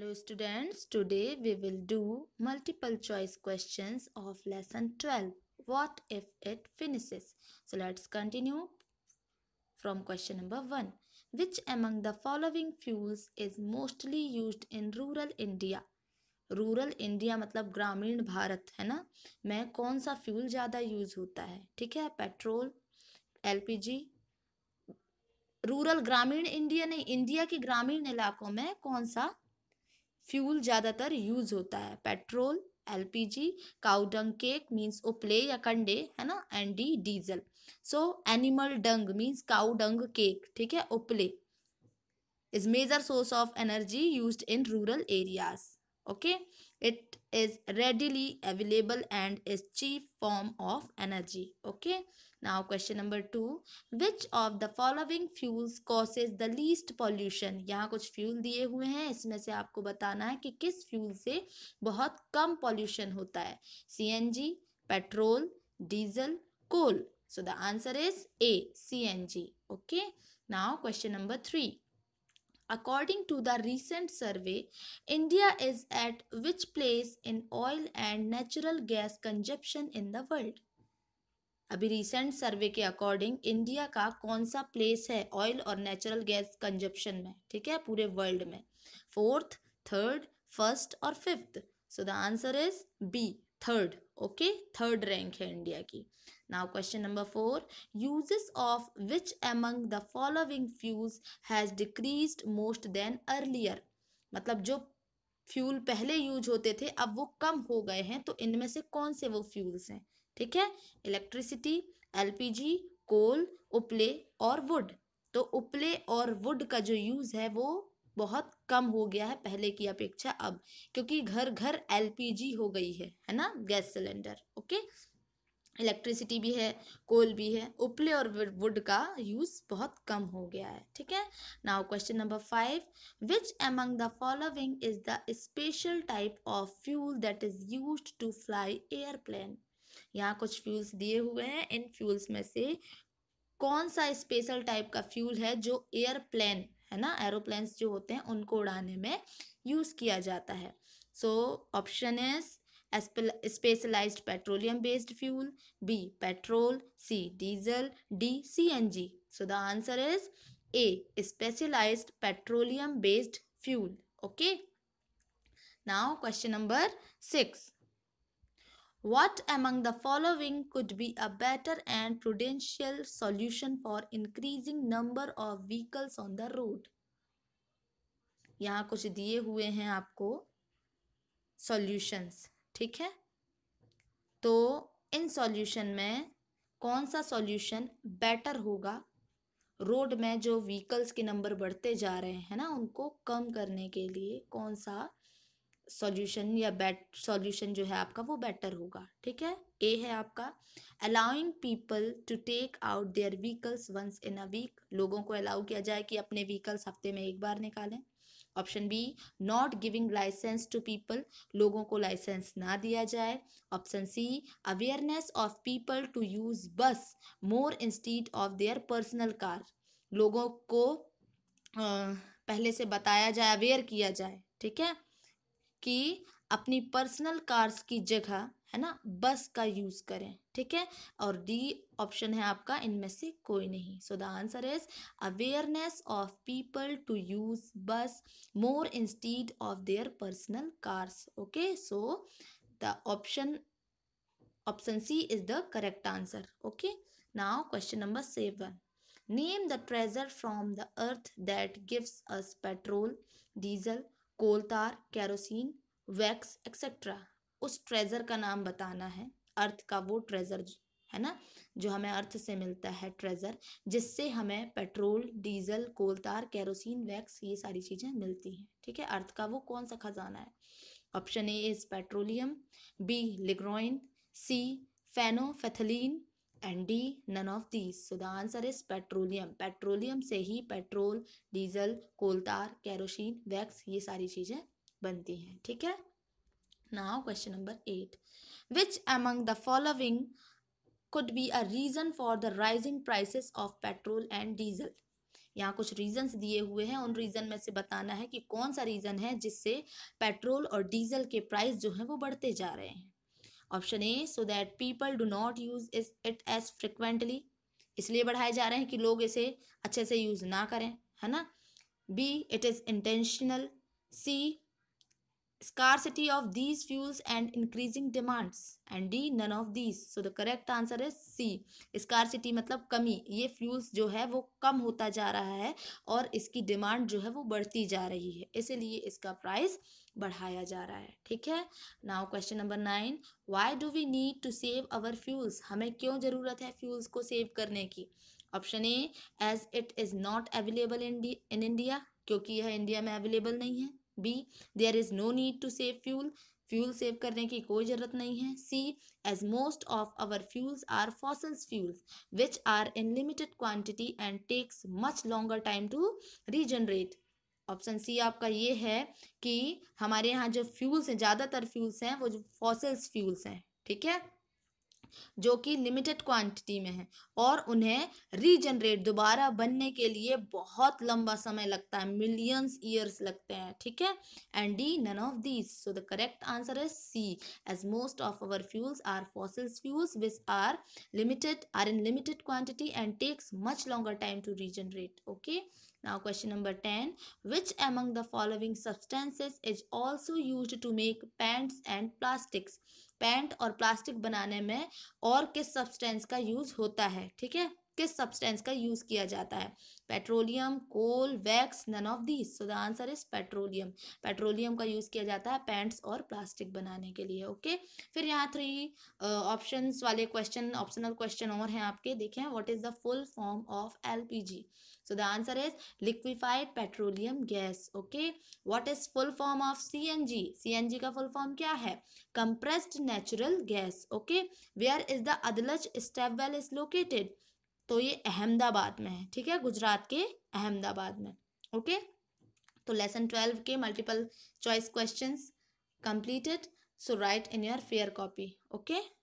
Hello students, today we will do multiple choice questions of lesson 12. What if it finishes? So let's continue from question number 1. Which among the following fuels is mostly used in rural India? Rural India मतलब ग्रामीण भारत है ना में कौन सा fuel ज़्यादा use होता है ठीक है पेट्रोल एलपीजी रूरल ग्रामीण इंडिया नहीं इंडिया के ग्रामीण इलाकों में कौन सा फ्यूल ज़्यादातर यूज़ होता है petrol LPG cow dung cake means उपले या कंडे है ना and d diesel so animal dung means cow dung cake ठीक है उपले is major source of energy use in rural areas okay it is readily available and is cheap form of energy okay now question number 2 which of the following fuels causes the least pollution yahan kuch fuel diye hue hain isme se aapko batana hai ki kis fuel se bahut kam pollution hota hai CNG petrol diesel coal so the answer is A CNG okay now question number 3 According to the recent survey, India is at which place in oil and natural gas consumption in the world? अभी recent survey के according India का कौन सा place है oil और natural gas consumption में ठीक है पूरे वर्ल्ड में फोर्थ थर्ड फर्स्ट और fifth so the answer is B third okay third rank है इंडिया की now question number four uses of which among the following fuels has decrease most than earlier मतलब जो fuel पहले use होते थे अब वो कम हो गए हैं तो इनमें से कौन से वो फ्यूल्स हैं ठीक है इलेक्ट्रिसिटी एलपीजी कोल उपले और वुड तो उपले और वुड का जो यूज़ है वो बहुत कम हो गया है पहले की अपेक्षा अब क्योंकि घर घर एलपीजी हो गई है है ना गैस सिलेंडर ओके इलेक्ट्रिसिटी भी है कोल भी है उपले और वुड का यूज़ बहुत कम हो गया है ठीक है now question number five which among the following is the special type of fuel that is use to fly airplane यहाँ कुछ फ्यूल्स दिए हुए हैं इन फ्यूल्स में से कौन सा स्पेशल टाइप का फ्यूल है जो एयरप्लेन है ना एरोप्लेन्स जो होते हैं उनको उड़ाने में यूज़ किया जाता है so option is specialized petroleum based fuel B petrol C diesel D C N G so the answer is A specialize petroleum based fuel okay now question number six What among the following could be a better and prudential solution for increasing number of vehicles on the road? यहाँ कुछ दिए हुए हैं आपको solutions ठीक है तो in solution में कौन सा सॉल्यूशन बेटर होगा रोड में जो व्हीकल्स के नंबर बढ़ते जा रहे हैं ना उनको कम करने के लिए कौन सा सॉल्यूशन या बेट सॉल्यूशन जो है आपका वो बेटर होगा ठीक है ए है आपका allowing people to take out their vehicles once in a week लोगों को अलाउ किया जाए कि अपने व्हीकल्स हफ्ते में एक बार निकालें option B not giving license to people लोगों को लाइसेंस ना दिया जाए option C awareness of people to use bus more instead of their personal car लोगों को आ, पहले से बताया जाए अवेयर किया जाए ठीक है कि अपनी पर्सनल कार्स की जगह है ना बस का यूज़ करें ठीक है और डी ऑप्शन है आपका इनमें से कोई नहीं so the answer is awareness of people to use bus more instead of their personal cars okay so the option option C is the correct answer okay now question number seven name the treasure from the earth that gives us petrol diesel coal tar kerosene wax etcetera उस treasure का नाम बताना है अर्थ का वो treasure है ना जो हमें अर्थ से मिलता है ट्रेज़र जिससे हमें petrol diesel coal tar kerosene wax ये सारी चीज़ें मिलती हैं ठीक है अर्थ का वो कौन सा खजाना है option A is petroleum B ligroin C phenolphthalein and D none of these so the answer is petroleum petroleum से ही petrol diesel coal tar kerosene wax ये सारी चीजें बनती हैं ठीक है now question number eight which among the following could be a reason for the rising prices of petrol and diesel यहाँ कुछ रीजन दिए हुए हैं उन रीजन में से बताना है कि कौन सा रीजन है जिससे पेट्रोल और डीजल के प्राइस जो है वो बढ़ते जा रहे हैं option A so that people do not use it as frequently इसलिए बढ़ाए जा रहे हैं कि लोग इसे अच्छे से यूज़ ना करें है ना B it is intentional C scarcity of these fuels and increasing demands and D none of these so the correct answer is C scarcity मतलब कमी ये फ्यूल्स जो है वो कम होता जा रहा है और इसकी डिमांड जो है वो बढ़ती जा रही है इसीलिए इसका प्राइस बढ़ाया जा रहा है ठीक है now question number nine why do we need to save our fuels हमें क्यों ज़रूरत है फ्यूल्स को सेव करने की option A as it is not available in India क्योंकि यह इंडिया में अवेलेबल नहीं है B there is no need to save fuel fuel save करने की कोई ज़रूरत नहीं है C as most of our fuels are fossils fuels which are in limited quantity and takes much longer time to regenerate option C आपका ये है कि हमारे यहाँ जो फ्यूल्स हैं ज़्यादातर फ्यूल्स हैं वो जो फॉसिल्स फ्यूल्स हैं ठीक है जो कि लिमिटेड क्वांटिटी में है और उन्हें रीजनरेट दोबारा बनने के लिए बहुत लंबा समय लगता है मिलियंस ईयर्स लगते हैं ठीक है and D none of these so the correct answer is C as most of our fuels are fossils fuels which are limited are in limited quantity and takes much longer time to regenerate okay Now question number 10. Which among the following substances is also used to make pants and plastics? pant और plastic बनाने में और kis substance ka use hota hai ठीक hai किस substance का use किया जाता है petroleum coal wax none of these so the answer is petroleum petroleum का यूज़ किया जाता है पैंट्स और प्लास्टिक बनाने के लिए ओके फिर यहाँ थ्री ऑप्शन uh, वाले क्वेश्चन ऑप्शनल क्वेश्चन और हैं आपके देखें what is the full form of L so the answer is liquefied petroleum gas okay what is full form of C N G C N G का full form क्या है compressed natural gas okay where is the Adalaj step well is located तो ये अहमदाबाद में है ठीक है गुजरात के अहमदाबाद में ओके तो लेसन ट्वेल्व के multiple choice questions completed so write in your fair copy okay